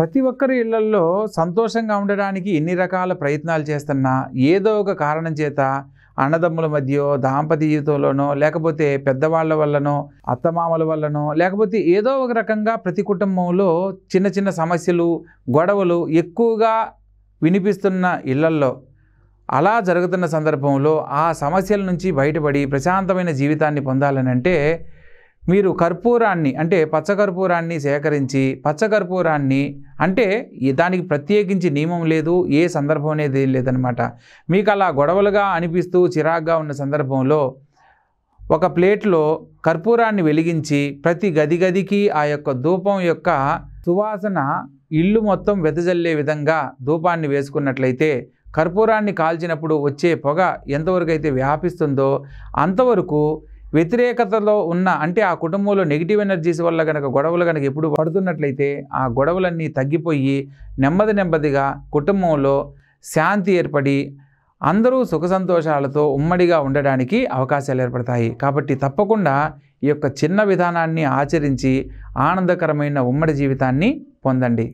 ప్రతి ఒక్కరి ఇళ్లల్లో సంతోషంగా ఉండడానికి ఎన్ని రకాల ప్రయత్నాలు చేస్తున్నా ఏదో ఒక కారణం చేత అన్నదమ్ముల మధ్య దాంపత్య జీవితంలోనో లేకపోతే పెద్దవాళ్ళ వల్లనో అత్తమామల వల్లనో లేకపోతే ఏదో ఒక రకంగా ప్రతి కుటుంబంలో చిన్న చిన్న సమస్యలు గొడవలు ఎక్కువగా వినిపిస్తున్న ఇళ్లల్లో అలా జరుగుతున్న సందర్భంలో ఆ సమస్యల నుంచి బయటపడి ప్రశాంతమైన జీవితాన్ని పొందాలనంటే మీరు కర్పూరాన్ని అంటే పచ్చకర్పూరాన్ని సేకరించి పచ్చకర్పూరాన్ని అంటే దానికి ప్రత్యేకించి నియమం లేదు ఏ సందర్భం అనేది ఏం లేదనమాట మీకు అలా గొడవలుగా అనిపిస్తూ చిరాగ్గా ఉన్న సందర్భంలో ఒక ప్లేట్లో కర్పూరాన్ని వెలిగించి ప్రతి గది గదికి ఆ యొక్క ధూపం యొక్క సువాసన ఇల్లు మొత్తం వెదజల్లే విధంగా ధూపాన్ని వేసుకున్నట్లయితే కర్పూరాన్ని కాల్చినప్పుడు వచ్చే పొగ ఎంతవరకు అయితే వ్యాపిస్తుందో అంతవరకు వ్యతిరేకతలో ఉన్న అంటే ఆ కుటుంబంలో నెగిటివ్ ఎనర్జీస్ వల్ల కనుక గొడవలు కనుక ఎప్పుడు పడుతున్నట్లయితే ఆ గొడవలన్నీ తగ్గిపోయి నెమ్మది నెమ్మదిగా కుటుంబంలో శాంతి ఏర్పడి అందరూ సుఖ సంతోషాలతో ఉమ్మడిగా ఉండడానికి అవకాశాలు ఏర్పడతాయి కాబట్టి తప్పకుండా ఈ యొక్క చిన్న విధానాన్ని ఆచరించి ఆనందకరమైన ఉమ్మడి జీవితాన్ని పొందండి